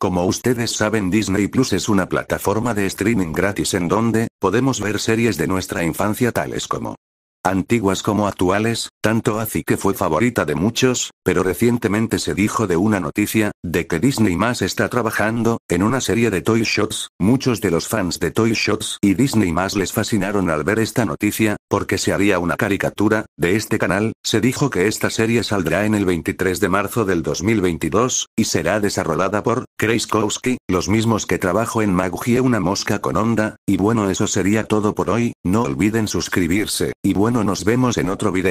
Como ustedes saben, Disney Plus es una plataforma de streaming gratis en donde podemos ver series de nuestra infancia tales como antiguas como actuales, tanto así que fue favorita de muchos, pero recientemente se dijo de una noticia, de que Disney más está trabajando, en una serie de Toy Shots, muchos de los fans de Toy Shots y Disney más les fascinaron al ver esta noticia, porque se haría una caricatura, de este canal, se dijo que esta serie saldrá en el 23 de marzo del 2022, y será desarrollada por, Kowski, los mismos que trabajó en maggie una mosca con onda, y bueno eso sería todo por hoy, no olviden suscribirse, y bueno nos vemos en otro video.